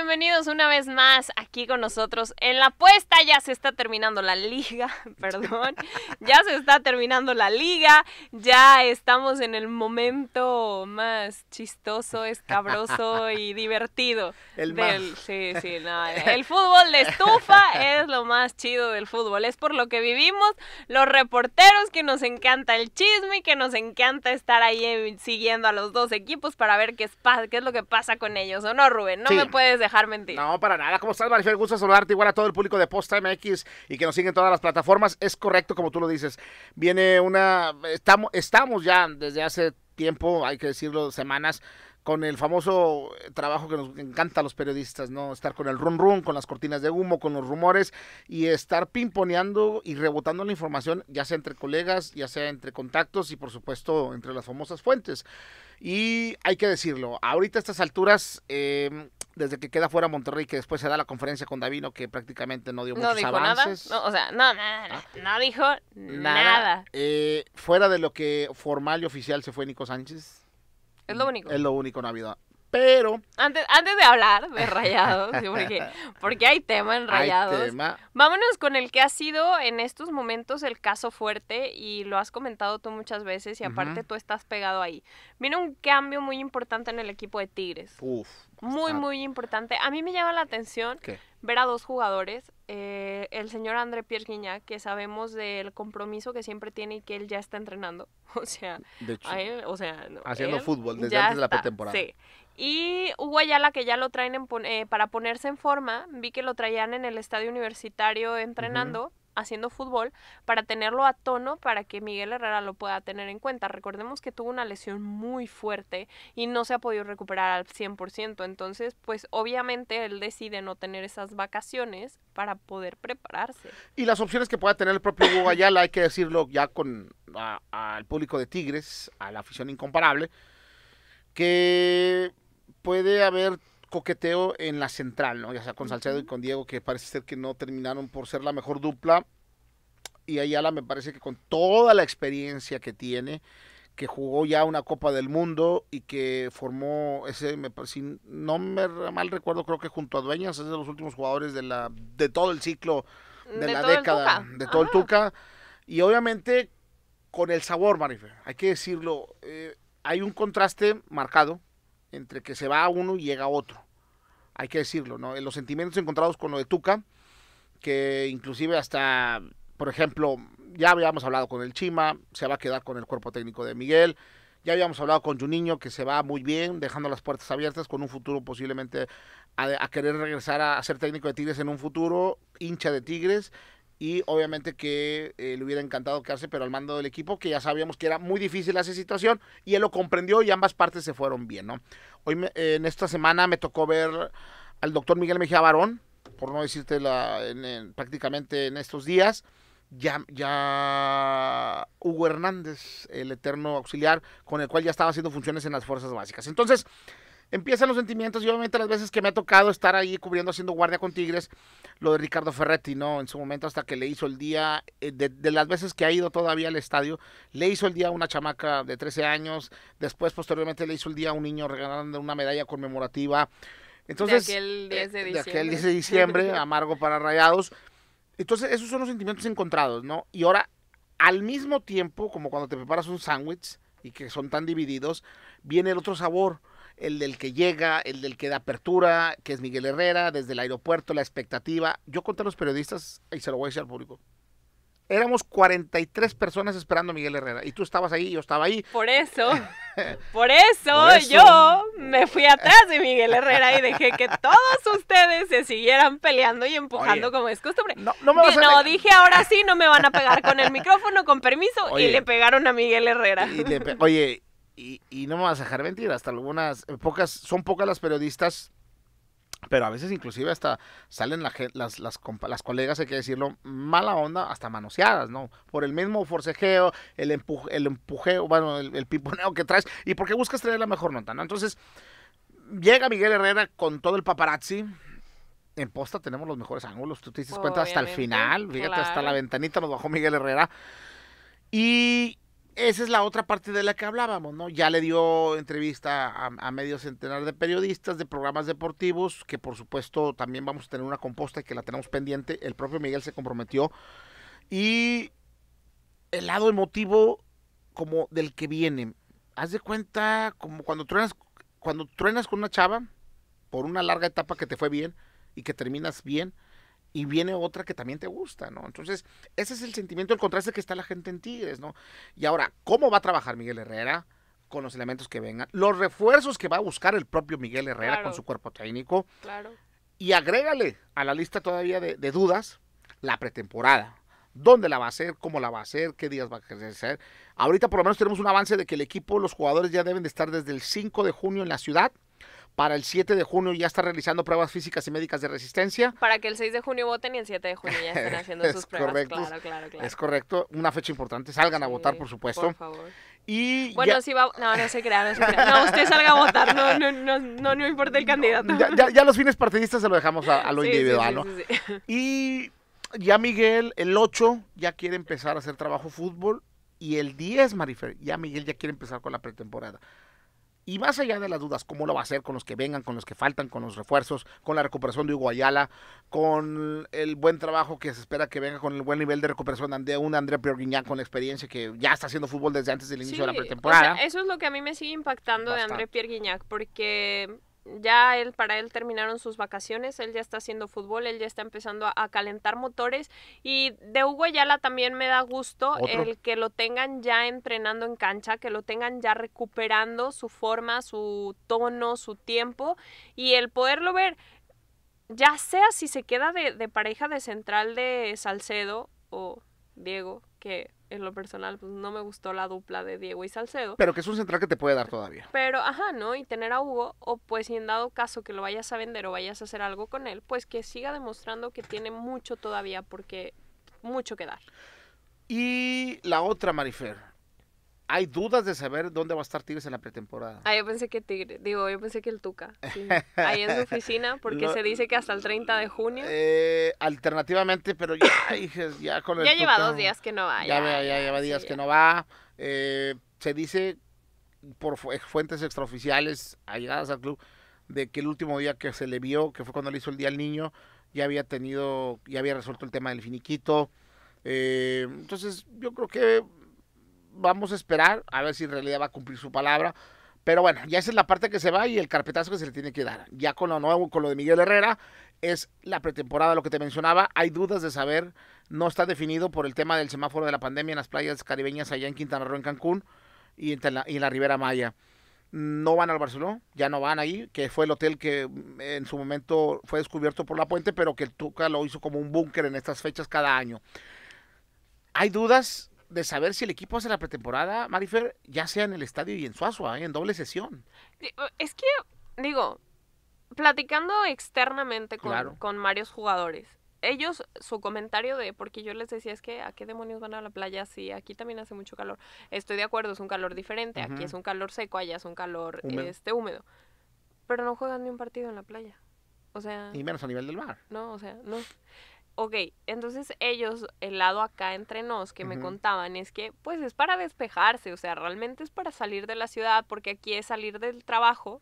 bienvenidos una vez más aquí con nosotros en la apuesta. Ya se está terminando la liga, perdón. Ya se está terminando la liga. Ya estamos en el momento más chistoso, escabroso y divertido. El del, sí, sí, El fútbol de estufa es lo más chido del fútbol. Es por lo que vivimos los reporteros que nos encanta el chisme y que nos encanta estar ahí eh, siguiendo a los dos equipos para ver qué es, qué es lo que pasa con ellos. ¿O no, Rubén? No me puedes dejar no, para nada. ¿Cómo estás, Marifel? Gusto saludarte igual a todo el público de Posta MX y que nos siguen todas las plataformas. Es correcto, como tú lo dices. Viene una. Estamos, estamos ya desde hace tiempo, hay que decirlo, semanas con el famoso trabajo que nos encanta a los periodistas, ¿no? Estar con el run run, con las cortinas de humo, con los rumores y estar pimponeando y rebotando la información, ya sea entre colegas, ya sea entre contactos y por supuesto entre las famosas fuentes. Y hay que decirlo, ahorita a estas alturas em, desde que queda fuera Monterrey, que después se da la conferencia con Davino, que prácticamente no dio no dijo Nada. o sea, no, nada no, ah. no dijo nada. Eh, fuera de lo que formal y oficial se fue Nico Sánchez. Es lo único. Es lo único Navidad. Pero. Antes, antes de hablar de rayados, porque, porque hay tema en rayados. Tema. Vámonos con el que ha sido en estos momentos el caso fuerte y lo has comentado tú muchas veces y aparte tú estás pegado ahí. Viene un cambio muy importante en el equipo de Tigres. Uf, muy, muy importante. A mí me llama la atención ver a dos jugadores. Eh, el señor André Pierre que sabemos del compromiso que siempre tiene y que él ya está entrenando. O sea, haciendo fútbol desde antes de la pretemporada. Sí. Y Hugo Ayala, que ya lo traen eh, para ponerse en forma. Vi que lo traían en el estadio universitario entrenando haciendo fútbol para tenerlo a tono para que Miguel Herrera lo pueda tener en cuenta. Recordemos que tuvo una lesión muy fuerte y no se ha podido recuperar al 100%, entonces pues obviamente él decide no tener esas vacaciones para poder prepararse. Y las opciones que pueda tener el propio Hugo Ayala, hay que decirlo ya con al público de Tigres, a la afición incomparable, que puede haber coqueteo en la central, ¿no? Ya sea con Salcedo y con Diego, que parece ser que no terminaron por ser la mejor dupla. Y Ayala me parece que con toda la experiencia que tiene, que jugó ya una Copa del Mundo y que formó ese, si no me mal recuerdo, creo que junto a Dueñas es de los últimos jugadores de, la, de todo el ciclo, mm, de, la década, de todo el ah. Tuca. Y obviamente con el sabor, Marife, hay que decirlo, eh, hay un contraste marcado entre que se va uno y llega otro. Hay que decirlo, ¿no? Los sentimientos encontrados con lo de Tuca, que inclusive hasta, por ejemplo, ya habíamos hablado con el Chima, se va a quedar con el cuerpo técnico de Miguel, ya habíamos hablado con Juninho, que se va muy bien, dejando las puertas abiertas, con un futuro posiblemente a, querer regresar a, ser técnico de Tigres en un futuro, hincha de Tigres, y obviamente que eh, le hubiera encantado quedarse, pero al mando del equipo, que ya sabíamos que era muy difícil esa situación, y él lo comprendió y ambas partes se fueron bien, ¿no? Hoy en esta semana me tocó ver al doctor Miguel Mejía Barón, por no decirte la, prácticamente en estos días, ya, ya Hugo Hernández, el eterno auxiliar, con el cual ya estaba haciendo funciones en las fuerzas básicas. Entonces, empiezan los sentimientos y obviamente las veces que me ha tocado estar ahí cubriendo, haciendo guardia con Tigres, lo de Ricardo Ferretti, ¿no? En su momento hasta que le hizo el día, eh, de, las veces que ha ido todavía al estadio, le hizo el día a una chamaca de 13 años, después posteriormente le hizo el día a un niño regalando una medalla conmemorativa. Entonces, de aquel 10 eh, de diciembre, de diciembre amargo para rayados. Entonces, esos son los sentimientos encontrados, ¿no? Y ahora, al mismo tiempo, como cuando te preparas un sándwich y que son tan divididos, viene el otro sabor el del que llega, el del que da apertura, que es Miguel Herrera, desde el aeropuerto, la expectativa. Yo conté a los periodistas y se lo voy a decir al público. Éramos 43 personas esperando a Miguel Herrera y tú estabas ahí, yo estaba ahí. Por eso, por eso, yo me fui atrás de Miguel Herrera y dejé que todos ustedes se siguieran peleando y empujando como es costumbre. No, no me no, dije ahora sí, no me van a pegar con el micrófono, con permiso, y le pegaron a Miguel Herrera. Oye, y, no me vas a dejar mentir, hasta algunas, eh, pocas, son pocas las periodistas, pero a veces inclusive hasta salen las, las, las, colegas, hay que decirlo, mala onda, hasta manoseadas, ¿no? Por el mismo forcejeo, el, empuje el empujeo, bueno, el, piponeo que traes, y porque buscas traer la mejor nota, ¿no? Entonces, llega Miguel Herrera con todo el paparazzi, en posta tenemos los mejores ángulos. Tú te dices cuenta hasta el final. Fíjate, hasta la ventanita nos bajó Miguel Herrera. Y esa es la otra parte de la que hablábamos, ¿no? Ya le dio entrevista a, medio centenar de periodistas, de programas deportivos, que por supuesto también vamos a tener una composta que la tenemos pendiente. El propio Miguel se comprometió. Y el lado emotivo como del que viene. Haz de cuenta como cuando truenas, cuando truenas con una chava por una larga etapa que te fue bien y que terminas bien y viene otra que también te gusta, ¿no? Entonces, ese es el sentimiento, el contraste que está la gente en Tigres, ¿no? Y ahora, ¿cómo va a trabajar Miguel Herrera? con los elementos que vengan, los refuerzos que va a buscar el propio Miguel Herrera con su cuerpo técnico. Claro. Y agrégale a la lista todavía de, de, dudas la pretemporada. ¿Dónde la va a hacer? ¿Cómo la va a hacer? ¿Qué días va a ejercer? Ahorita por lo menos tenemos un avance de que el equipo, los jugadores ya deben de estar desde el 5 de junio en la ciudad para el 7 de junio ya está realizando pruebas físicas y médicas de resistencia. Para que el 6 de junio voten y el 7 de junio ya estén haciendo sus pruebas. Correcto, claro, claro, claro. Es correcto. Una fecha importante. Salgan a votar, por supuesto. Por favor. Y bueno, si va. No, no se crea, no se crea. No, usted salga a votar, no, no, no, no, no importa el candidato. Ya, ya, los fines partidistas se lo dejamos a, lo individual, sí, Y ya Miguel, el 8, ya quiere empezar a hacer trabajo fútbol. Y el 10, Marifer, ya Miguel ya quiere empezar con la pretemporada. Y más allá de las dudas, cómo lo va a hacer con los que vengan, con los que faltan, con los refuerzos, con la recuperación de Hugo con el buen trabajo que se espera que venga, con el buen nivel de recuperación de un André Pierguiñac con la experiencia que ya está haciendo fútbol desde antes del inicio de la pretemporada. eso es lo que a mí me sigue impactando de André Pierre porque ya él para él terminaron sus vacaciones, él ya está haciendo fútbol, él ya está empezando a, calentar motores y de Hugo Ayala también me da gusto el que lo tengan ya entrenando en cancha, que lo tengan ya recuperando su forma, su tono, su tiempo y el poderlo ver ya sea si se queda de, de pareja de central de Salcedo o Diego, que en lo personal, pues no me gustó la dupla de Diego y Salcedo. Pero que es un central que te puede dar todavía. Pero, ajá, ¿no? Y tener a Hugo, o pues si en dado caso que lo vayas a vender o vayas a hacer algo con él, pues que siga demostrando que tiene mucho todavía, porque mucho que dar. Y la otra, Marifer, hay dudas de saber dónde va a estar Tigres en la pretemporada. Ah, yo pensé que Tigre, digo, yo pensé que el Tuca. Ahí en su oficina, porque se dice que hasta el 30 de junio. Eh, alternativamente, pero ya, ya con el Ya lleva dos días que no va. Ya, ya, lleva días que no va. Eh, se dice por fuentes extraoficiales allegadas al club de que el último día que se le vio, que fue cuando le hizo el Día al Niño, ya había tenido, ya había resuelto el tema del finiquito. Eh, entonces, yo creo que vamos a esperar a ver si en realidad va a cumplir su palabra. Pero bueno, ya esa es la parte que se va y el carpetazo que se le tiene que dar. Ya con lo nuevo, con lo de Miguel Herrera, es la pretemporada, lo que te mencionaba. Hay dudas de saber, no está definido por el tema del semáforo de la pandemia en las playas caribeñas allá en Quintana Roo, en Cancún y en la, y la Ribera Maya. No van al Barcelona, ya no van ahí, que fue el hotel que mm, en su momento fue descubierto por la puente, pero que el Tuca lo hizo como un búnker en estas fechas cada año. Hay dudas, de saber si el equipo hace la pretemporada, Marifer, ya sea en el estadio y en Suazo, ¿eh? en doble sesión. Es que, digo, platicando externamente con, con varios jugadores, ellos, su comentario de, porque yo les decía, es que a qué demonios van a la playa si aquí también hace mucho calor. Estoy de acuerdo, es un calor diferente, aquí es un calor seco, allá es un calor húmedo. este húmedo. Pero no juegan ni un partido en la playa. O sea. Y menos a nivel del mar. No, o sea, no ok, entonces ellos, el lado acá entre nos que me contaban es que pues es para despejarse, o sea, realmente es para salir de la ciudad, porque aquí es salir del trabajo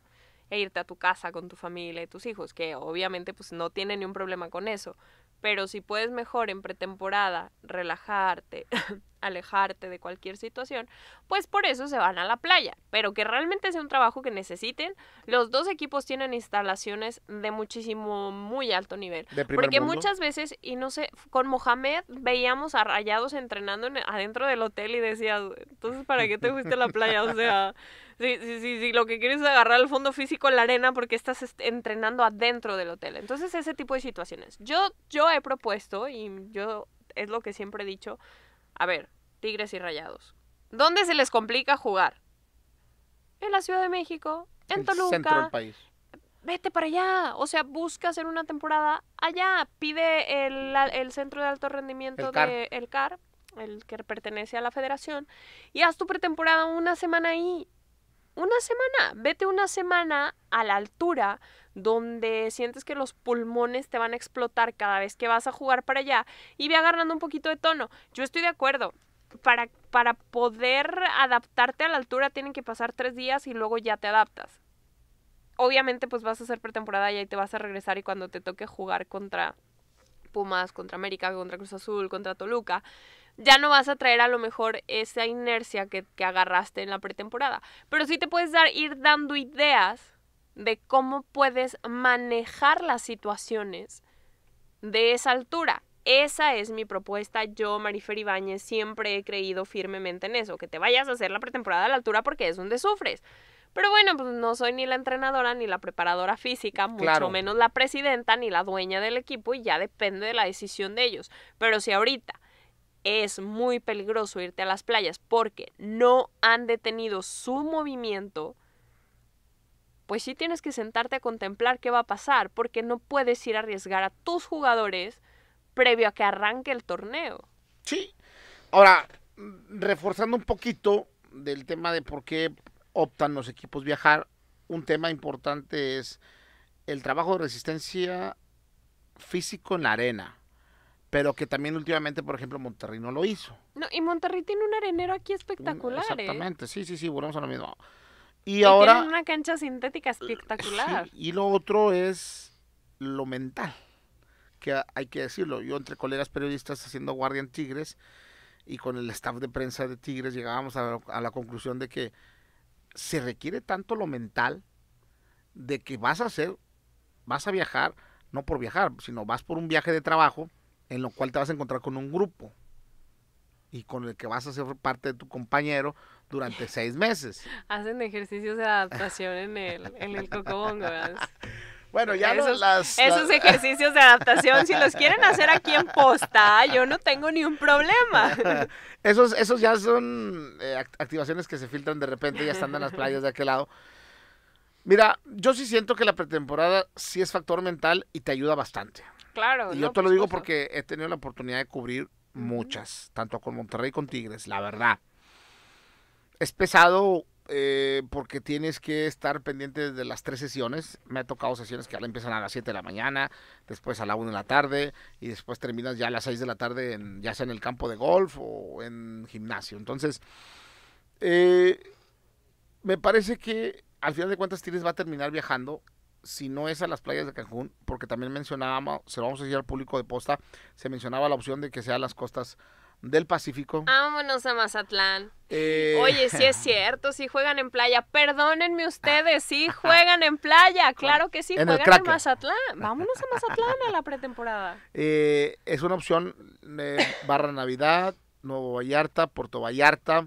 e irte a tu casa con tu familia y tus hijos, que obviamente pues no tiene ni un problema con eso, pero si puedes mejor en pretemporada relajarte, alejarte de cualquier situación, pues por eso se van a la playa, pero que realmente sea un trabajo que necesiten. Los dos equipos tienen instalaciones de muchísimo, muy alto nivel. porque muchas veces, y no sé, con Mohamed veíamos a rayados entrenando adentro del hotel y decía, entonces, ¿para qué te fuiste a la playa? O sea si, si, si, lo que quieres es agarrar el fondo físico en la arena porque estás este, entrenando adentro del hotel. Entonces, ese tipo de situaciones. Yo, yo he propuesto, y yo es lo que siempre he dicho, a ver, Tigres y Rayados. ¿Dónde se les complica jugar? En la Ciudad de México, en el Centro del país. Vete para allá, o sea, busca hacer una temporada allá, pide el, centro de alto rendimiento del de, el CAR, el que pertenece a la federación, y haz tu pretemporada una semana ahí una semana, vete una semana a la altura donde sientes que los pulmones te van a explotar cada vez que vas a jugar para allá y ve agarrando un poquito de tono. Yo estoy de acuerdo. Para, para poder adaptarte a la altura tienen que pasar tres días y luego ya te adaptas. Obviamente pues vas a hacer pretemporada y ahí te vas a regresar y cuando te toque jugar contra Pumas, contra América, contra Cruz Azul, contra Toluca, ya no vas a traer a lo mejor esa inercia que, que agarraste en la pretemporada. Pero sí te puedes dar, ir dando ideas de cómo puedes manejar las situaciones de esa altura. Esa es mi propuesta. Yo, Marifer Ibáñez, siempre he creído firmemente en eso, que te vayas a hacer la pretemporada a la altura porque es donde sufres. Pero bueno, pues no soy ni la entrenadora ni la preparadora física, mucho menos la presidenta ni la dueña del equipo y ya depende de la decisión de ellos. Pero si ahorita es muy peligroso irte a las playas porque no han detenido su movimiento, pues sí tienes que sentarte a contemplar qué va a pasar porque no puedes ir a arriesgar a tus jugadores previo a que arranque el torneo. Sí. Ahora, mm, reforzando un poquito del tema de por qué optan los equipos viajar. Un tema importante es el trabajo de resistencia físico en la arena, pero que también últimamente, por ejemplo, Monterrey no lo hizo. No, y Monterrey tiene un arenero aquí espectacular. ¿eh? exactamente, sí, sí, sí, volvemos a lo mismo. Y, ahora... Tienen una cancha sintética espectacular. y lo otro es lo mental, que hay que decirlo. Yo entre colegas periodistas haciendo Guardian Tigres y con el staff de prensa de Tigres llegábamos a la conclusión de que se requiere tanto lo mental de que vas a hacer, vas a viajar, no por viajar, sino vas por un viaje de trabajo en lo cual te vas a encontrar con un grupo y con el que vas a ser parte de tu compañero durante seis meses. Hacen ejercicios de adaptación en el, en el cocobongo, Bueno, ya esos, las, esos ejercicios de adaptación, si los quieren hacer aquí en posta, yo no tengo ni un problema. Esos, esos ya son eh, activaciones que se filtran de repente, ya están en las playas de aquel lado. Mira, yo sí siento que la pretemporada sí es factor mental y te ayuda bastante. Claro. Y yo te lo digo porque he tenido la oportunidad de cubrir muchas, tanto con Monterrey como con Tigres, la verdad. Es pesado eh, porque tienes que estar pendiente de las tres sesiones. Me ha tocado sesiones que ahora empiezan a las 7 de la mañana, después a la 1 de la tarde y después terminas ya a las 6 de la tarde, ya sea en el campo de golf o en gimnasio. Entonces, eh, me parece que al final de cuentas Tires va a terminar viajando. Si no es a las playas de Cancún, porque también mencionábamos, se lo vamos a decir al público de posta, se mencionaba la opción de que sea a las costas del Pacífico. Vámonos a Mazatlán. Eh, Oye, sí es cierto, sí juegan en playa. Perdónenme ustedes, sí juegan en playa, claro que sí, juegan en Mazatlán. Vámonos a Mazatlán a la pretemporada. Eh, es una opción eh, Barra Navidad, Nuevo Vallarta, Puerto Vallarta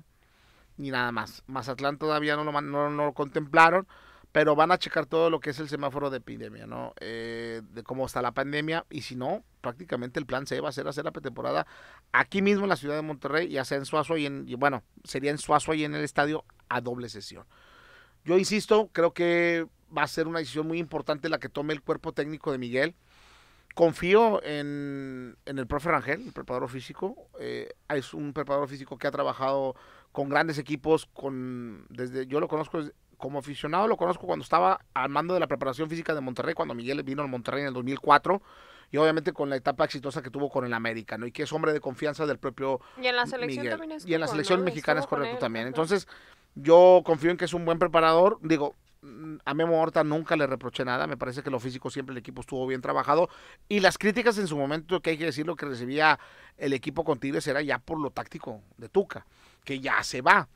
ni nada más. Mazatlán todavía no lo, no lo contemplaron pero van a checar todo lo que es el semáforo de epidemia, ¿no? Eh, de cómo está la pandemia y si no, prácticamente el plan C va a ser hacer la pretemporada aquí mismo en la ciudad de Monterrey, ya sea en Suazo y en, bueno, sería en Suazo y en el estadio a doble sesión. Yo insisto, creo que va a ser una decisión muy importante la que tome el cuerpo técnico de Miguel. Confío en, el profe Rangel, el preparador físico. Eh, es un preparador físico que ha trabajado con grandes equipos, con desde yo lo conozco desde, como aficionado lo conozco cuando estaba al mando de la preparación física de Monterrey, cuando Miguel vino al Monterrey en el 2004 y obviamente con la etapa exitosa que tuvo con el América, ¿no? Y que es hombre de confianza del propio Y en la selección también es Y en la selección mexicana es correcto también. Entonces, yo confío en que es un buen preparador. Digo, mm, a Memo Horta nunca le reproché nada, me parece que lo físico siempre el equipo estuvo bien trabajado y las críticas en su momento, que hay que decir, lo que recibía el equipo con Tigres era ya por lo táctico de Tuca, que ya se va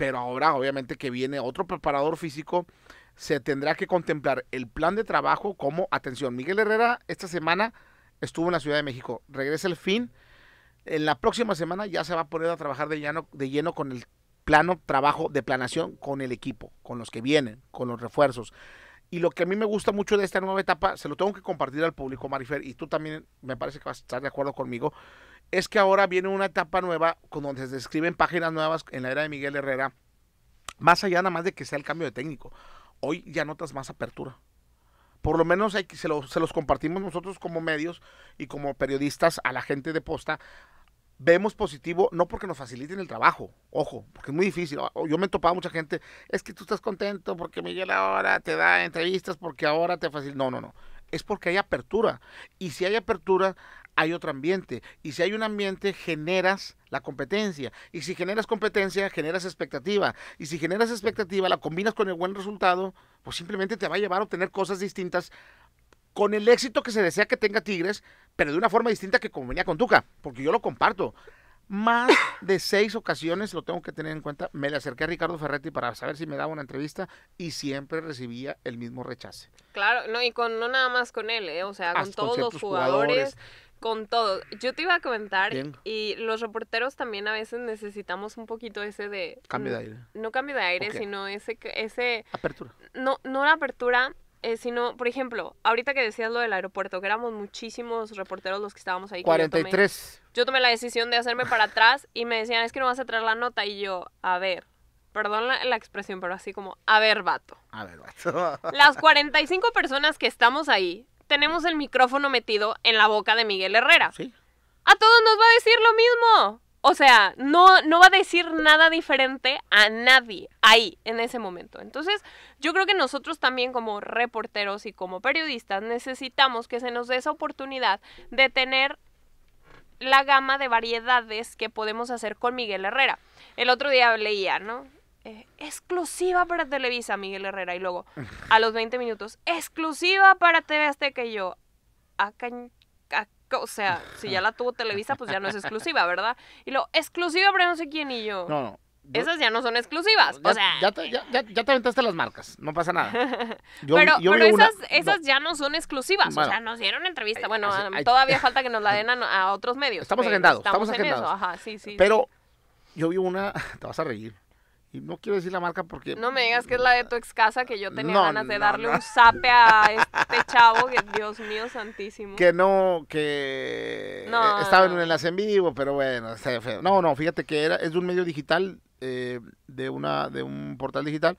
pero ahora obviamente que viene otro preparador físico, se tendrá que contemplar el plan de trabajo como, atención, Miguel Herrera esta semana estuvo en la Ciudad de México, regresa el fin, en la próxima semana ya se va a poner a trabajar de lleno, de lleno con el plano trabajo de planación con el equipo, con los que vienen, con los refuerzos. Y lo que a mí me gusta mucho de esta nueva etapa, se lo tengo que compartir al público, Marifer, y tú también me parece que vas a estar de acuerdo conmigo, es que ahora viene una etapa nueva con donde se describen páginas nuevas en la era de Miguel Herrera, más allá nada más de que sea el cambio de técnico. Hoy ya notas más apertura. Por lo menos hay se, se los compartimos nosotros como medios y como periodistas a la gente de posta, vemos positivo no porque nos faciliten el trabajo, ojo, porque es muy difícil. Ah, oh, yo me he topado mucha gente, es que tú estás contento porque Miguel ahora te da entrevistas, porque ahora te facilita. No, no, no. Es porque hay apertura. Y si hay apertura, hay otro ambiente. Y si hay un ambiente, generas la competencia. Y si generas competencia, generas expectativa. Y si generas expectativa, la combinas con el buen resultado, pues simplemente te va a llevar a obtener cosas distintas con el éxito que se desea que tenga Tigres, pero de una forma distinta que convenía con Tuca, porque yo lo comparto. Más de seis ocasiones, lo tengo que tener en cuenta, me le acerqué a Ricardo Ferretti para saber si me daba una entrevista y siempre recibía el mismo rechazo. Claro, no, y con, no nada más con él, eh, o sea, con todos los jugadores, con todos. Yo te iba a comentar, y los reporteros también a veces necesitamos un poquito ese de... Cambio de aire. No, cambio de aire, sino ese... ese apertura. No, no la apertura, eh, sino, por ejemplo, ahorita que decías lo del aeropuerto, que éramos muchísimos reporteros los que estábamos ahí. 43. Yo tomé, la decisión de hacerme para atrás y me decían, es que no vas a traer la nota. Y yo, a ver, perdón la, la expresión, pero así como, a ver, vato. A ver, vato. Las 45 personas que estamos ahí tenemos el micrófono metido en la boca de Miguel Herrera. Sí. A todos nos va a decir lo mismo. O sea, no, no va a decir nada diferente a nadie ahí, en ese momento. Entonces, yo creo que nosotros también como reporteros y como periodistas necesitamos que se nos dé esa oportunidad de tener la gama de variedades que podemos hacer con Miguel Herrera. El otro día leía, ¿no? Eh, exclusiva para Televisa, Miguel Herrera. Y luego, a los 20 minutos, exclusiva para TV Azteca. Y yo, acá ah, o sea, si ya la tuvo Televisa, pues ya no es exclusiva, ¿verdad? Y lo, exclusiva, pero no sé quién y yo. No, no. Esas ya no son exclusivas. o sea. Ya te, aventaste las marcas, no pasa nada. pero, pero esas, esas ya no son exclusivas. o sea, nos dieron entrevista. bueno, todavía falta que nos la den a, otros medios. Estamos agendados. Estamos, agendados. Ajá, sí, sí. Pero yo vi una. Te vas a reír. Y no quiero decir la marca porque... No me digas que es la de tu ex casa que yo tenía ganas de darle un zape a este chavo que, Dios mío santísimo. Que no, que eh, estaba en un enlace en vivo, pero bueno, está feo. No, no, fíjate que era, es de un medio digital, eh, de, una, de un portal digital,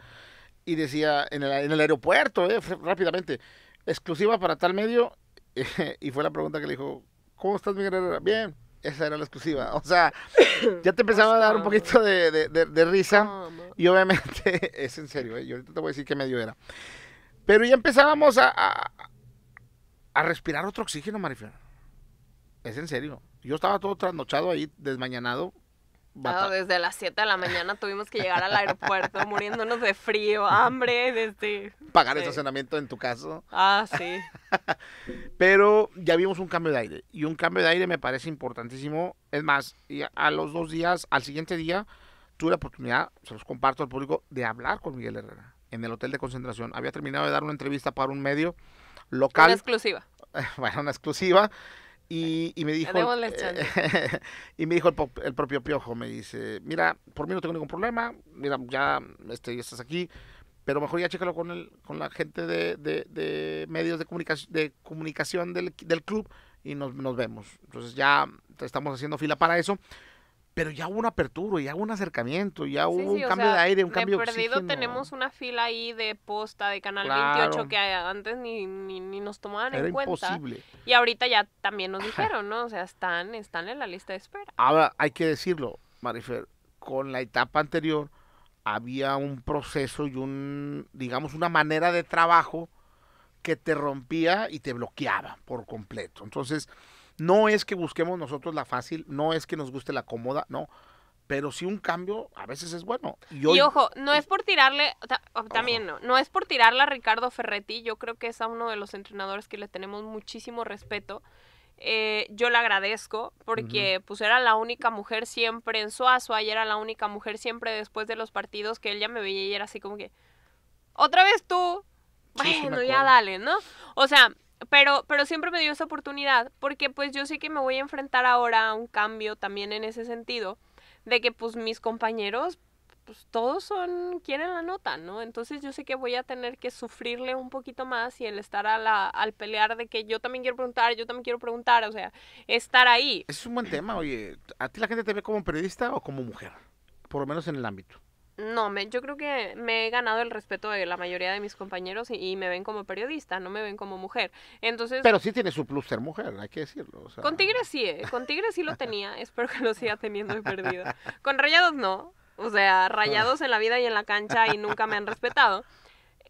y decía en el, en el aeropuerto, eh, rápidamente, exclusiva para tal medio, y fue la pregunta que le dijo, ¿cómo estás, Miguel Herrera? Bien esa era la exclusiva. O sea, ya te empezaba a dar un poquito de, risa. Y obviamente, es en serio, ¿eh? yo ahorita te voy a decir qué medio era. Pero ya empezábamos a, respirar otro oxígeno, Marifer. Es en serio. Yo estaba todo trasnochado ahí, desmañanado, desde las 7 de la mañana tuvimos que llegar al aeropuerto muriéndonos de frío, hambre, desde... Pagar estacionamiento en tu caso. Ah, sí. Pero ya vimos un cambio de aire y un cambio de aire me parece importantísimo. Es más, a los dos días, al siguiente día, tuve la oportunidad, se los comparto al público, de hablar con Miguel Herrera en el hotel de concentración. Había terminado de dar una entrevista para un medio local. Una exclusiva. Bueno, una exclusiva. Y, me dijo. y me dijo el, propio Piojo, me dice, mira, por mí no tengo ningún problema, mira, ya este, estás aquí, pero mejor ya chécalo con, el, con la gente de, de, de medios de, comunicación de comunicación del, del club y nos, nos, vemos. Entonces ya estamos haciendo fila para eso pero ya hubo una apertura, ya hubo un acercamiento, ya hubo un cambio de aire, un cambio de perdido tenemos una fila ahí de posta de Canal 28 que antes ni, nos tomaban en cuenta. Imposible. Y ahorita ya también nos dijeron, ¿no? O sea, están, están en la lista de espera. Ahora, hay que decirlo, Marifer, con la etapa anterior había un proceso y un, digamos, una manera de trabajo que te rompía y te bloqueaba por completo. Entonces, no es que busquemos nosotros la fácil, no es que nos guste la cómoda, no. Pero sí un cambio a veces es bueno. Y, ojo, no es por tirarle, oh, también no, no es por tirarle a Ricardo Ferretti, yo creo que es a uno de los entrenadores que le tenemos muchísimo respeto. Eh, yo le agradezco porque pues era la única mujer siempre en Suazua y era la única mujer siempre después de los partidos que él ya me veía y era así como que, otra vez tú, bueno, ya dale, ¿no? O sea, pero, pero siempre me dio esa oportunidad porque pues yo sé que me voy a enfrentar ahora a un cambio también en ese sentido de que pues mis compañeros pues todos son quieren la nota, ¿no? Entonces yo sé que voy a tener que sufrirle un poquito más y el estar a la, al pelear de que yo también quiero preguntar, yo también quiero preguntar, o sea, estar ahí. Es un buen tema, oye, ¿a ti la gente te ve como periodista o como mujer? Por lo menos en el ámbito. No, me, yo creo que me he ganado el respeto de la mayoría de mis compañeros y, me ven como periodista, no me ven como mujer. Entonces, Pero sí tiene su plus ser mujer, hay que decirlo. Con Tigre sí, eh, con Tigres sí lo tenía, espero que lo siga teniendo y perdido. Con Rayados no, o sea, Rayados en la vida y en la cancha y nunca me han respetado.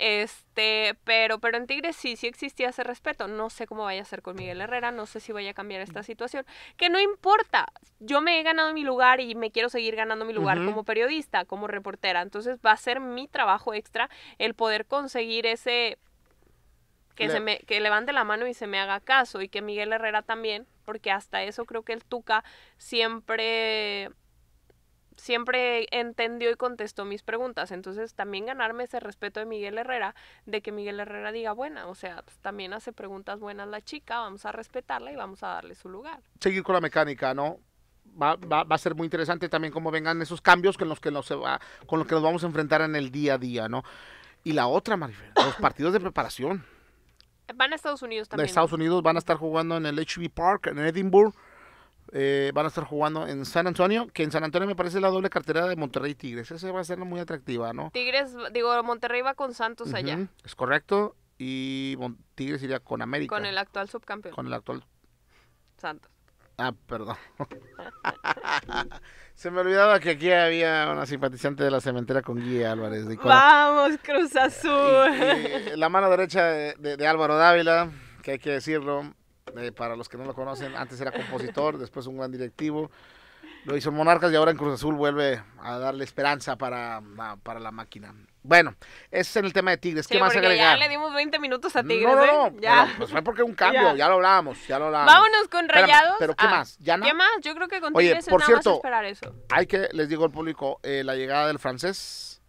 Este, pero, pero en Tigres sí, sí existía ese respeto. No sé cómo vaya a ser con Miguel Herrera, no sé si vaya a cambiar esta situación. Que no importa, yo me he ganado mi lugar y me quiero seguir ganando mi lugar como periodista, como reportera. Entonces va a ser mi trabajo extra el poder conseguir ese que, se me, que levante la mano y se me haga caso y que Miguel Herrera también, porque hasta eso creo que el Tuca siempre siempre entendió y contestó mis preguntas. Entonces también ganarme ese respeto de Miguel Herrera, de que Miguel Herrera diga, buena, o sea, pues, también hace preguntas buenas la chica, vamos a respetarla y vamos a darle su lugar. Seguir con la mecánica, ¿no? Va, va, a ser muy interesante también cómo vengan esos cambios con los que nos va, con los que nos vamos a enfrentar en el día a día, ¿no? Y la otra, Maribel, los partidos de preparación. Van a Estados Unidos también. De Estados Unidos van a estar jugando en el HB Park, en Edinburgh. Eh, van a estar jugando en San Antonio, que en San Antonio me parece la doble cartera de Monterrey y Tigres. Esa va a ser muy atractiva, ¿no? Tigres, digo, Monterrey va con Santos allá. Es correcto. Y Tigres iría con América. Con el actual subcampeón. Con el actual. Santos. Ah, perdón. Se me olvidaba que aquí había una simpatizante de la cementera con Guía Álvarez. Vamos, Cruz eh, Azul. la mano derecha de Álvaro Dávila, que hay que decirlo, eh, para los que no lo conocen, antes era compositor, después un gran directivo. Lo hizo en Monarcas y ahora en Cruz Azul vuelve a darle esperanza para, para la máquina. Bueno, ese es el tema de Tigres. ¿Qué más agregar? Ya le dimos 20 minutos a Tigres. No, no, no. ¿eh? Ya. pues fue porque un cambio, ya. lo hablábamos, ya lo Vámonos con Rayados. pero ¿qué ah, más? ¿Qué más? Yo creo que con Tigres por es más esperar eso. Hay que, les digo al público, eh, la llegada del francés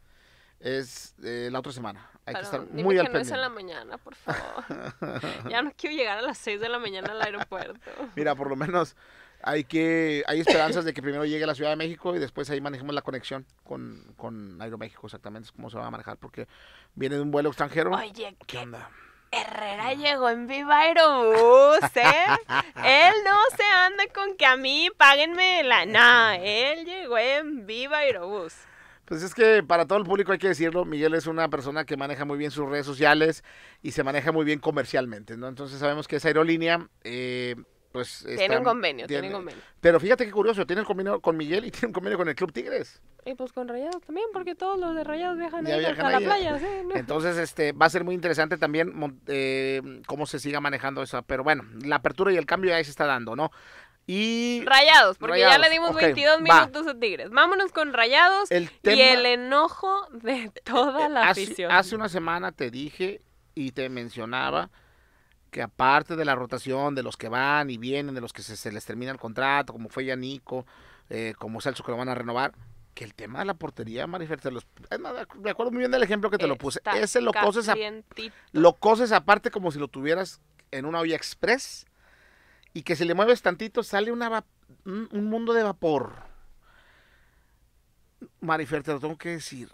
es eh, la otra semana. Hay que estar dime muy que no es en la mañana, por favor. ya no quiero llegar a las 6 de la mañana al aeropuerto. Mira, por lo menos hay que hay esperanzas de que primero llegue a la Ciudad de México y después ahí manejemos la conexión con, con Aeroméxico, exactamente es se va a manejar, porque viene de un vuelo extranjero. Oye, ¿qué, onda? Herrera llegó en Viva Aerobús, ¿eh? él no se anda con que a mí páguenme la... No, él llegó en Viva Aerobús. Pues es que para todo el público hay que decirlo, Miguel es una persona que maneja muy bien sus redes sociales y se maneja muy bien comercialmente, ¿no? Entonces sabemos que esa aerolínea, eh, pues... Tiene un convenio, tiene, un convenio. Pero fíjate qué curioso, tiene un convenio con Miguel y tiene un convenio con el Club Tigres. Y pues con Rayados también, porque todos los de Rayados viajan, ahí la playa. ¿sí? Entonces este va a ser muy interesante también eh, cómo se siga manejando eso. Pero bueno, la apertura y el cambio ya se está dando, ¿no? Y... Rayados, porque ya le dimos 22 minutos a Tigres. Vámonos con Rayados y el enojo de toda la afición. Hace una semana te dije y te mencionaba que aparte de la rotación de los que van y vienen, de los que se, les termina el contrato, como fue Yanico, eh, como Celso que lo van a renovar, que el tema de la portería, Marifer, te los, me acuerdo muy bien del ejemplo que te lo puse. Ese lo coces, lo aparte como si lo tuvieras en una olla express y que si le mueves tantito sale una un mundo de vapor. Marifer, te lo tengo que decir,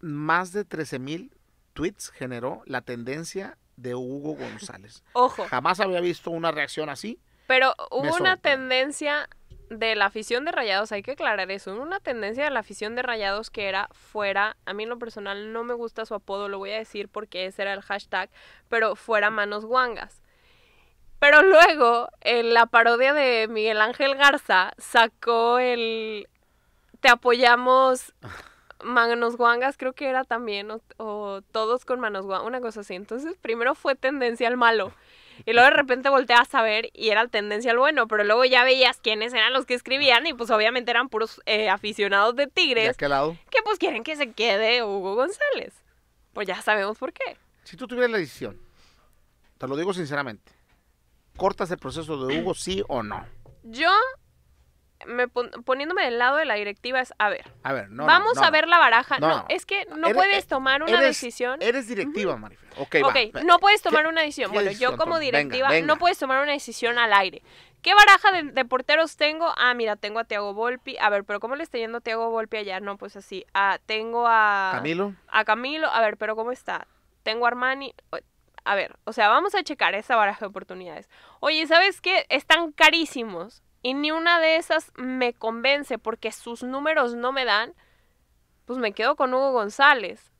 más de 13 mil tweets generó la tendencia de Hugo González. Ojo. Jamás había visto una reacción así. Pero hubo una tendencia de la afición de Rayados, hay que aclarar eso, una tendencia de la afición de Rayados que era fuera, a mí en lo personal no me gusta su apodo, lo voy a decir porque ese era el hashtag, pero fuera manos guangas. Pero luego, en la parodia de Miguel Ángel Garza, sacó el Te apoyamos Manos Guangas, creo que era también, o, todos con Manos Guangas, una cosa así. Entonces, primero fue tendencia al malo. Y luego de repente volteas a saber y era tendencia al bueno, pero luego ya veías quiénes eran los que escribían y pues obviamente eran puros eh, aficionados de Tigres. ¿De qué lado? Que pues quieren que se quede Hugo González. Pues ya sabemos por qué. Si tú tuvieras la decisión, te lo digo sinceramente, cortas el proceso de Hugo, sí o no? Yo, me poniéndome del lado de la directiva, es, a ver, a ver vamos a ver la baraja. No, es que no puedes tomar una decisión. Eres directiva, uh Ok, no puedes tomar una decisión. Bueno, yo como directiva no puedes tomar una decisión al aire. ¿Qué baraja de, porteros tengo? Ah, mira, tengo a Tiago Volpi. A ver, pero ¿cómo le está yendo a Tiago Volpi allá? No, pues así. Ah, tengo a... Camilo. A Camilo. A ver, pero ¿cómo está? Tengo a Armani a ver, o sea, vamos a checar esa baraja de oportunidades. Oye, ¿sabes qué? Están carísimos y ni una de esas me convence porque sus números no me dan, pues me quedo con Hugo González.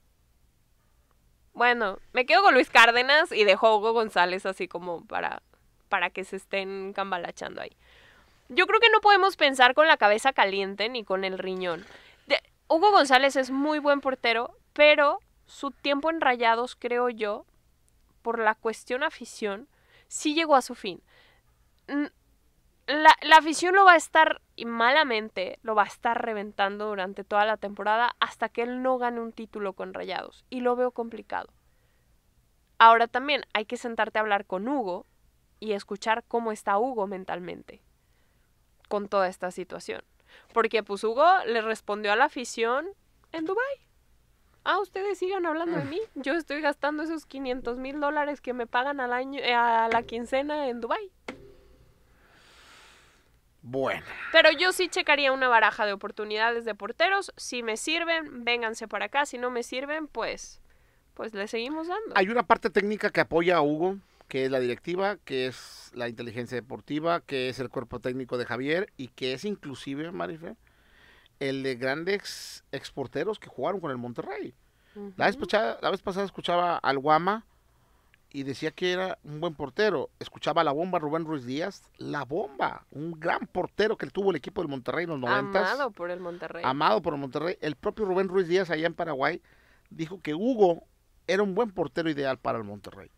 Bueno, me quedo con Luis Cárdenas y dejo a Hugo González así como para, para que se estén cambalachando ahí. Yo creo que no podemos pensar con la cabeza caliente ni con el riñón. De, Hugo González es muy buen portero, pero su tiempo en rayados, creo yo, por la cuestión afición, sí llegó a su fin. La, afición lo va a estar malamente, lo va a estar reventando durante toda la temporada hasta que él no gane un título con Rayados. Y lo veo complicado. Ahora también hay que sentarte a hablar con Hugo y escuchar cómo está Hugo mentalmente con toda esta situación. Porque pues Hugo le respondió a la afición en Dubai ah, ustedes sigan hablando de mí, yo estoy gastando esos 500 mil dólares que me pagan al año, eh, a la quincena en Dubai. Bueno. Pero yo sí checaría una baraja de oportunidades de porteros. Si me sirven, vénganse para acá. Si no me sirven, pues, pues le seguimos dando. Hay una parte técnica que apoya a Hugo, que es la directiva, que es la inteligencia deportiva, que es el cuerpo técnico de Javier y que es inclusive, Marife, el de grandes exporteros que jugaron con el Monterrey. la, vez pasada, la vez pasada escuchaba al Guama y decía que era un buen portero. Escuchaba la bomba Rubén Ruiz Díaz, la bomba, un gran portero que tuvo el equipo del Monterrey en los 90. Amado por el Monterrey. Amado por el Monterrey. El propio Rubén Ruiz Díaz allá en Paraguay dijo que Hugo era un buen portero ideal para el Monterrey.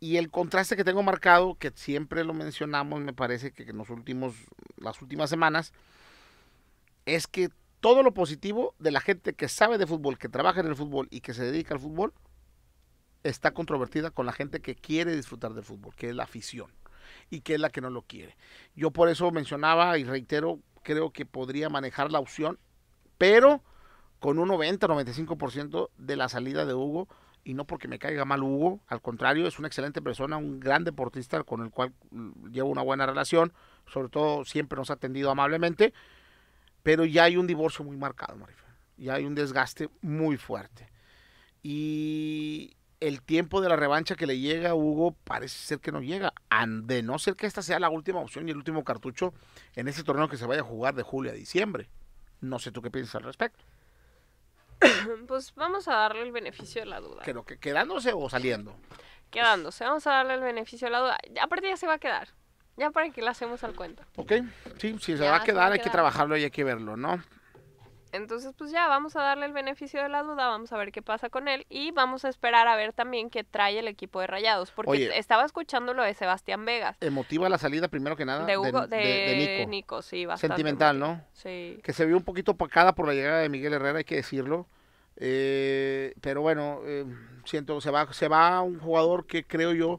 Y el contraste que tengo marcado, que siempre lo mencionamos, me parece que en los últimos, las últimas semanas, es que todo lo positivo de la gente que sabe de fútbol, que trabaja en el fútbol y que se dedica al fútbol, está controvertida con la gente que quiere disfrutar del fútbol, que es la afición y que es la que no lo quiere. Yo por eso mencionaba y reitero, creo que podría manejar la opción, pero con un 90-95% de la salida de Hugo, y no porque me caiga mal Hugo, al contrario, es una excelente persona, un gran deportista con el cual mm, llevo una buena relación, sobre todo siempre nos ha atendido amablemente, pero ya hay un divorcio muy marcado, Marifa. Ya hay un desgaste muy fuerte. Y el tiempo de la revancha que le llega a Hugo parece ser que no llega. De no ser que esta sea la última opción y el último cartucho en ese torneo que se vaya a jugar de julio a diciembre. No sé tú qué piensas al respecto. Pues vamos a darle el beneficio de la duda. quedándose o saliendo? Quedándose, vamos a darle el beneficio de la duda. Aparte ya se va a quedar. Ya para que la hacemos al cuento. Ok, sí, sí se va a quedar, hay que trabajarlo y hay que verlo, ¿no? Entonces, pues ya, vamos a darle el beneficio de la duda, vamos a ver qué pasa con él y vamos a esperar a ver también qué trae el equipo de Rayados, porque estaba escuchando lo de Sebastián Vegas. Emotiva la salida, primero que nada, de, Hugo, de, Nico. sí, Sentimental, ¿no? Sí. Que se vio un poquito opacada por la llegada de Miguel Herrera, hay que decirlo. Eh, pero bueno, eh, siento, se va, se va un jugador que creo yo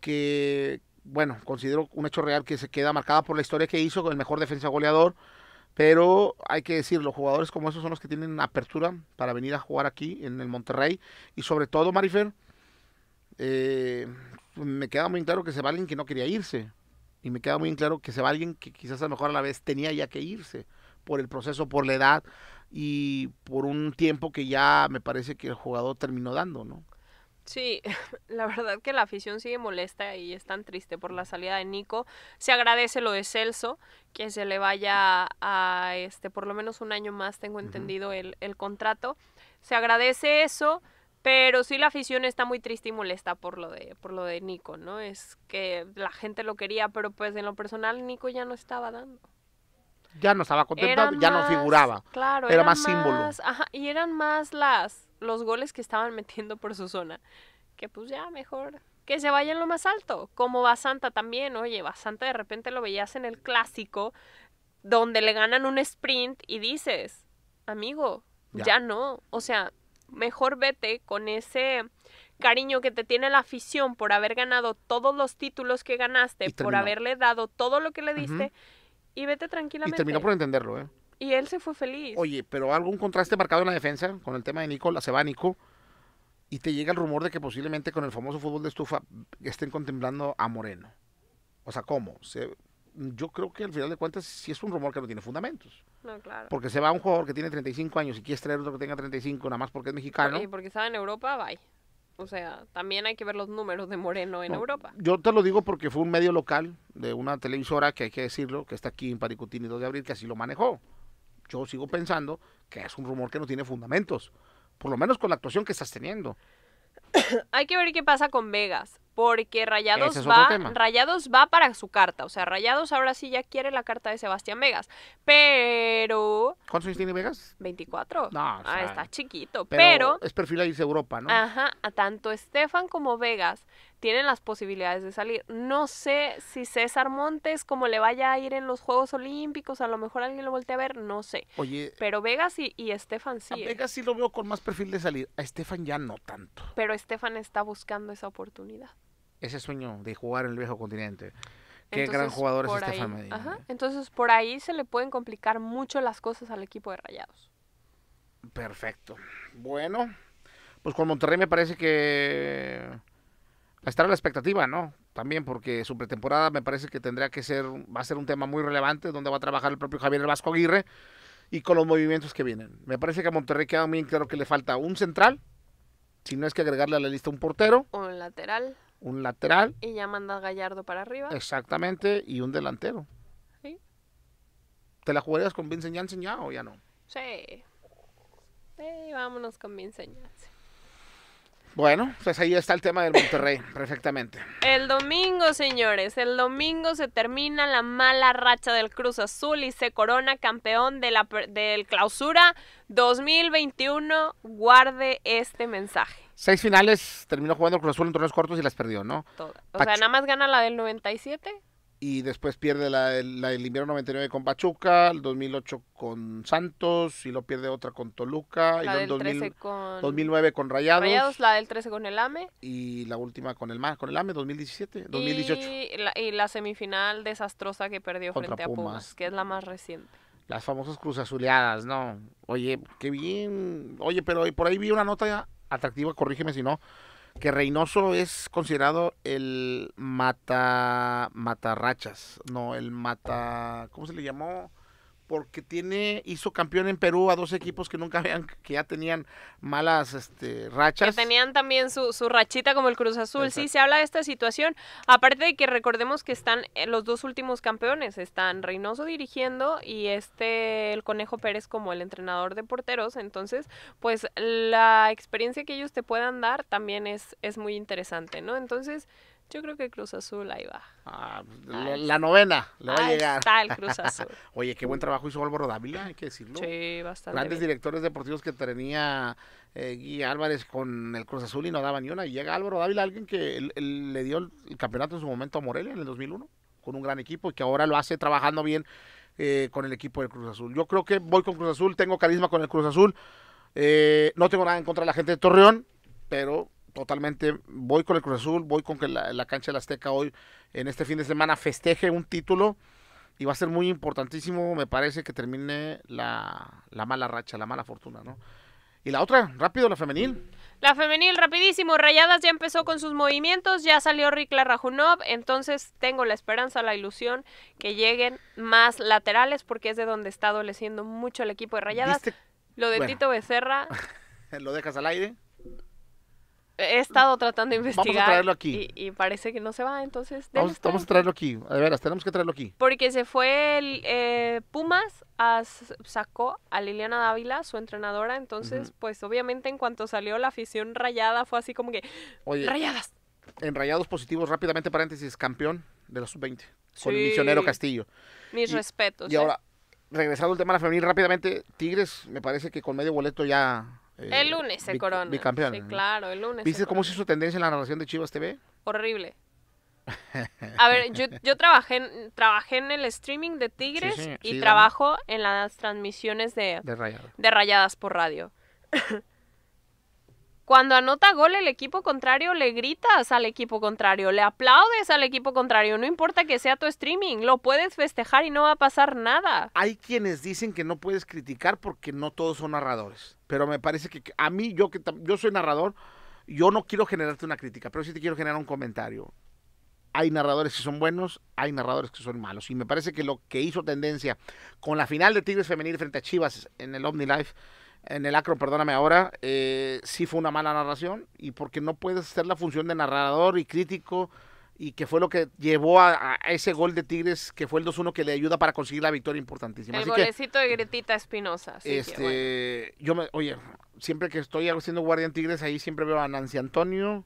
que, bueno, considero un hecho real que se queda marcada por la historia que hizo con el mejor defensa goleador. Pero hay que decir los jugadores como esos son los que tienen apertura para venir a jugar aquí en el Monterrey. Y sobre todo, Marifer, eh, pues, me queda muy claro que se va alguien que no quería irse. Y me queda muy claro que se va alguien que quizás a lo mejor a la vez tenía ya que irse por el proceso, por la edad y por un tiempo que ya me parece que el jugador terminó dando, ¿no? Sí, la verdad que la afición sigue molesta y es tan triste por la salida de Nico. Se agradece lo de Celso, que se le vaya a este por lo menos un año más, tengo entendido el, el contrato. Se agradece eso, pero sí la afición está muy triste y molesta por lo de por lo de Nico, ¿no? Es que la gente lo quería, pero pues en lo personal Nico ya no estaba dando ya no estaba contento, ya no figuraba. Claro, era más símbolo. Ajá, y eran más las los goles que estaban metiendo por su zona, que pues ya mejor que se vaya vayan lo más alto, como Basanta también, oye, Basanta de repente lo veías en el clásico donde le ganan un sprint y dices, amigo, ya, no, o sea, mejor vete con ese cariño que te tiene la afición por haber ganado todos los títulos que ganaste, por haberle dado todo lo que le diste. Y vete tranquilamente. Y terminó por entenderlo, ¿eh? Y él se fue feliz. Oye, pero algún contraste marcado en la defensa con el tema de Nico, la se va Nico, y te llega el rumor de que posiblemente con el famoso fútbol de estufa estén contemplando a Moreno. O sea, ¿cómo? Se, yo creo que al final de cuentas sí es un rumor que no tiene fundamentos. No, claro. Porque se va un jugador que tiene 35 años y quieres traer otro que tenga 35, nada más porque es mexicano. Y porque está en Europa, bye. O sea, también hay que ver los números de Moreno en Europa. Yo te lo digo porque fue un medio local de una televisora que hay que decirlo, que está aquí en y 2 de abril, que así lo manejó. Yo sigo pensando que es un rumor que no tiene fundamentos, por lo menos con la actuación que estás teniendo. hay que ver qué pasa con Vegas porque Rayados va, Rayados va para su carta, o sea, Rayados ahora sí ya quiere la carta de Sebastián Vegas, pero ¿Cuántos años tiene Vegas? 24. No, ah, está chiquito, pero, es perfil a irse Europa, ¿no? Ajá, a tanto Estefan como Vegas tienen las posibilidades de salir. No sé si César Montes, como le vaya a ir en los Juegos Olímpicos, a lo mejor alguien lo voltea a ver, no sé. Oye. Pero Vegas y, Estefan sí. Vegas sí lo veo con más perfil de salir. A Estefan ya no tanto. Pero Estefan está buscando esa oportunidad ese sueño de jugar en el viejo continente. Qué gran jugador es Estefan ¿eh? Entonces, por ahí se le pueden complicar mucho las cosas al equipo de Rayados. Perfecto. Bueno, pues con Monterrey me parece que estará a estar la expectativa, ¿no? También porque su pretemporada me parece que tendría que ser, va a ser un tema muy relevante donde va a trabajar el propio Javier Vasco Aguirre y con los movimientos que vienen. Me parece que a Monterrey queda muy claro que le falta un central, si no es que agregarle a la lista un portero. O un lateral un lateral. Y ya mandas Gallardo para arriba. Exactamente, y un delantero. ¿Te la jugarías con Vincent Janssen ya o ya no? Sí. sí vámonos con Vincent Janssen. Bueno, pues ahí está el tema del Monterrey, perfectamente. El domingo, señores, el domingo se termina la mala racha del Cruz Azul y se corona campeón de la del clausura 2021. Guarde este mensaje. Seis finales, terminó jugando Cruz Azul en torneos cortos y las perdió, ¿no? Toda. O sea, nada más gana la del 97. Y después pierde la, del invierno 99 con Pachuca, el 2008 con Santos, y lo pierde otra con Toluca, la y del 2009 con Rayados, Rayados. la del 13 con el AME. Y la última con el con el AME, 2017, 2018. Y la, semifinal desastrosa que perdió frente a Pumas. que es la más reciente las famosas azuleadas, ¿no? Oye, qué bien. Oye, pero por ahí vi una nota ya atractiva, corrígeme si no, que Reynoso es considerado el mata matarrachas, no, el mata, ¿cómo se le llamó? porque tiene hizo campeón en Perú a dos equipos que nunca habían que ya tenían malas este, rachas. Que tenían también su, su rachita como el Cruz Azul. Sí, se habla de esta situación. Aparte de que recordemos que están eh, los dos últimos campeones, están Reynoso dirigiendo y este el Conejo Pérez como el entrenador de porteros, entonces pues la experiencia que ellos te puedan dar también es es muy interesante, ¿no? Entonces, yo creo que Cruz Azul ahí va. Ah, la, novena, le va a llegar. Está el Cruz Azul. Oye, qué buen trabajo hizo Álvaro Dávila, hay que decirlo. Sí, bastante. Grandes directores deportivos que tenía eh, Gui Álvarez con el Cruz Azul y no daba ni una. Y llega Álvaro Dávila, alguien que le dio el, campeonato en su momento a Morelia en el 2001, con un gran equipo y que ahora lo hace trabajando bien eh, con el equipo del Cruz Azul. Yo creo que voy con Cruz Azul, tengo carisma con el Cruz Azul. Eh, no tengo nada en contra de la gente de Torreón, pero totalmente voy con el Cruz Azul, voy con que la, cancha cancha la Azteca hoy, en este fin de semana, festeje un título y va a ser muy importantísimo, me parece, que termine la, mala racha, la mala fortuna, ¿no? Y la otra, rápido, la femenil. La femenil, rapidísimo. Rayadas ya empezó con sus movimientos, ya salió Rikla Rajunov, entonces tengo la esperanza, la ilusión que lleguen más laterales porque es de donde está adoleciendo mucho el equipo de Rayadas. Lo de Tito Becerra. ¿Lo dejas al aire? He estado tratando de investigar. Vamos a traerlo aquí. Y, parece que no se va, entonces. Vamos, a traerlo aquí. A veras, tenemos que traerlo aquí. Porque se fue el eh, Pumas, sacó a Liliana Dávila, su entrenadora. Entonces, pues obviamente, en cuanto salió la afición rayada, fue así como que. Oye, rayadas. En rayados positivos, rápidamente, paréntesis, campeón de la sub-20. Con el misionero Castillo. Mis respetos. Y ahora, eh. regresado al tema de la femenil, rápidamente, Tigres, me parece que con medio boleto ya eh, el lunes se corona. Sí, claro, el lunes. ¿Viste cómo se hizo tendencia en la narración de Chivas TV? Horrible. A ver, yo, trabajé, en, trabajé en el streaming de Tigres y trabajo en las transmisiones de, de rayadas por radio. Cuando anota gol el equipo contrario, le gritas al equipo contrario, le aplaudes al equipo contrario, no importa que sea tu streaming, lo puedes festejar y no va a pasar nada. Hay quienes dicen que no puedes criticar porque no todos son narradores pero me parece que a mí, yo que yo soy narrador, yo no quiero generarte una crítica, pero sí te quiero generar un comentario. Hay narradores que son buenos, hay narradores que son malos. Y me parece que lo que hizo tendencia con la final de Tigres Femenil frente a Chivas en el Life, en el Acro, perdóname ahora, eh, sí fue una mala narración. Y porque no puedes hacer la función de narrador y crítico y que fue lo que llevó a, ese gol de Tigres, que fue el 2-1 que le ayuda para conseguir la victoria importantísima. El golecito de Gretita Espinosa. Este, yo me, oye, siempre que estoy haciendo guardia en Tigres, ahí siempre veo a Nancy Antonio.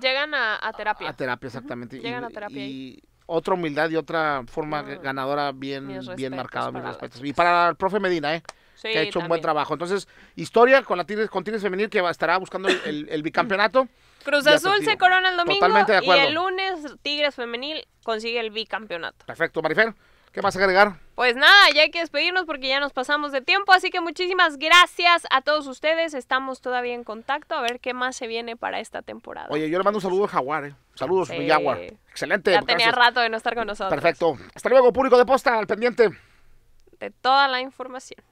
Llegan a, terapia. A, terapia, exactamente. Llegan a terapia. Y, otra humildad y otra forma ganadora bien, bien marcada, mis respetos. Y para el profe Medina, ¿eh? que ha hecho un buen trabajo. Entonces, historia con la Tigres, con Tigres Femenil que estará buscando el bicampeonato. Cruz Azul se corona el domingo y el lunes Tigres Femenil consigue el bicampeonato. Perfecto, Marifer. ¿Qué más agregar? Pues nada, ya hay que despedirnos porque ya nos pasamos de tiempo, así que muchísimas gracias a todos ustedes. Estamos todavía en contacto a ver qué más se viene para esta temporada. Oye, yo le mando un saludo a Jaguar, ¿eh? Saludos, Jaguar. Excelente. Ya tenía rato de no estar con nosotros. Perfecto. Hasta luego, público de posta, al pendiente. De toda la información.